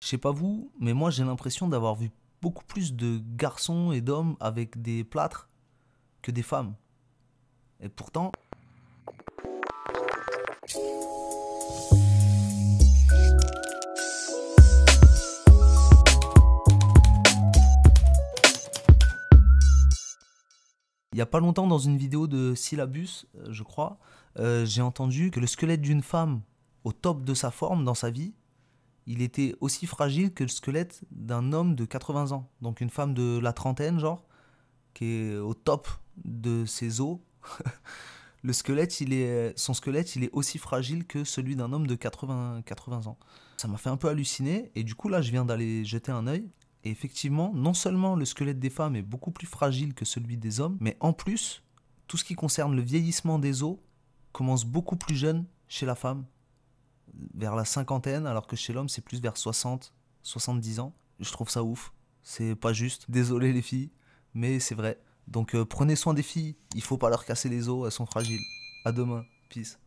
Je sais pas vous, mais moi j'ai l'impression d'avoir vu beaucoup plus de garçons et d'hommes avec des plâtres que des femmes. Et pourtant... Il n'y a pas longtemps, dans une vidéo de Syllabus, euh, je crois, euh, j'ai entendu que le squelette d'une femme au top de sa forme dans sa vie, il était aussi fragile que le squelette d'un homme de 80 ans, donc une femme de la trentaine, genre, qui est au top de ses os. le squelette, il est, son squelette, il est aussi fragile que celui d'un homme de 80, 80 ans. Ça m'a fait un peu halluciner, et du coup, là, je viens d'aller jeter un œil. Et effectivement, non seulement le squelette des femmes est beaucoup plus fragile que celui des hommes, mais en plus, tout ce qui concerne le vieillissement des os commence beaucoup plus jeune chez la femme vers la cinquantaine, alors que chez l'homme, c'est plus vers 60, 70 ans. Je trouve ça ouf. C'est pas juste. Désolé les filles, mais c'est vrai. Donc euh, prenez soin des filles. Il faut pas leur casser les os, elles sont fragiles. À demain. Peace.